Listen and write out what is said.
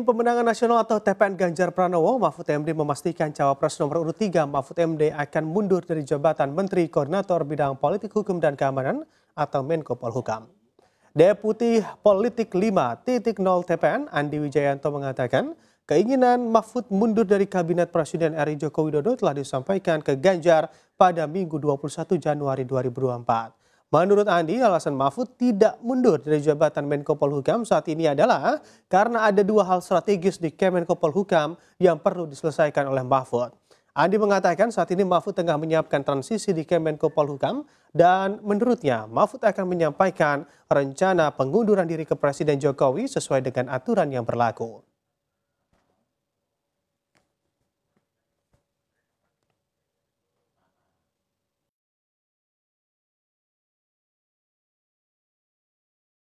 Tim Pemenangan Nasional atau TPN Ganjar Pranowo, Mahfud MD memastikan cawapres nomor urut 3 Mahfud MD akan mundur dari jabatan Menteri Koordinator Bidang Politik Hukum dan Keamanan atau Menko Polhukam. Deputi Politik 5.0 TPN Andi Wijayanto mengatakan, keinginan Mahfud mundur dari Kabinet Presiden RI Joko Widodo telah disampaikan ke Ganjar pada Minggu 21 Januari 2024. Menurut Andi, alasan Mahfud tidak mundur dari jabatan Menko Polhukam saat ini adalah karena ada dua hal strategis di Kemenko Polhukam yang perlu diselesaikan oleh Mahfud. Andi mengatakan saat ini Mahfud tengah menyiapkan transisi di Kemenko Polhukam dan menurutnya Mahfud akan menyampaikan rencana pengunduran diri ke Presiden Jokowi sesuai dengan aturan yang berlaku.